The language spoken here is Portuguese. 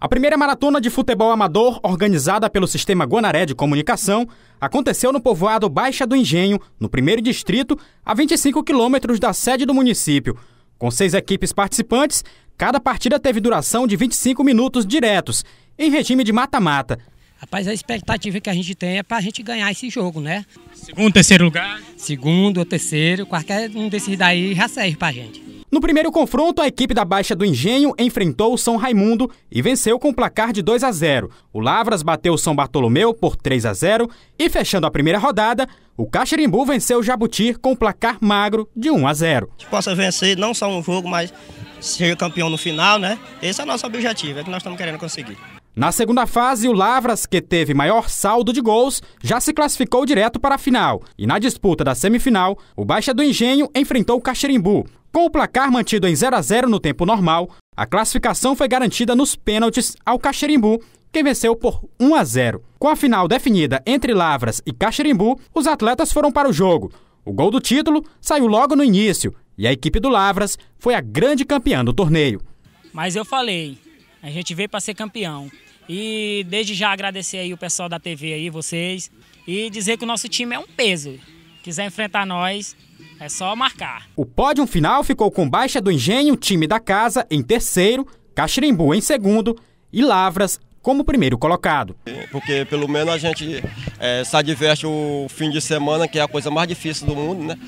A primeira maratona de futebol amador, organizada pelo Sistema Guanaré de Comunicação, aconteceu no povoado Baixa do Engenho, no primeiro distrito, a 25 quilômetros da sede do município. Com seis equipes participantes, cada partida teve duração de 25 minutos diretos, em regime de mata-mata. Rapaz, a expectativa que a gente tem é para a gente ganhar esse jogo, né? Segundo, terceiro lugar? Segundo ou terceiro, qualquer um desses daí já serve para a gente. No primeiro confronto, a equipe da Baixa do Engenho enfrentou o São Raimundo e venceu com o placar de 2 a 0. O Lavras bateu o São Bartolomeu por 3 a 0 e fechando a primeira rodada, o Caxirimbu venceu o Jabutir com o placar magro de 1 a 0. Que possa vencer não só um jogo, mas ser campeão no final, né? Esse é o nosso objetivo, é o que nós estamos querendo conseguir. Na segunda fase, o Lavras, que teve maior saldo de gols, já se classificou direto para a final. E na disputa da semifinal, o Baixa do Engenho enfrentou o Caxirimbu. Com o placar mantido em 0 a 0 no tempo normal, a classificação foi garantida nos pênaltis ao Caxirimbu, que venceu por 1 a 0. Com a final definida entre Lavras e Caxirimbu, os atletas foram para o jogo. O gol do título saiu logo no início e a equipe do Lavras foi a grande campeã do torneio. Mas eu falei, a gente veio para ser campeão. E desde já agradecer aí o pessoal da TV aí, vocês. E dizer que o nosso time é um peso. Quiser enfrentar nós, é só marcar. O pódio final ficou com Baixa do Engenho, time da casa, em terceiro, Caxirimbu em segundo e Lavras como primeiro colocado. Porque pelo menos a gente é, se adverte o fim de semana, que é a coisa mais difícil do mundo, né?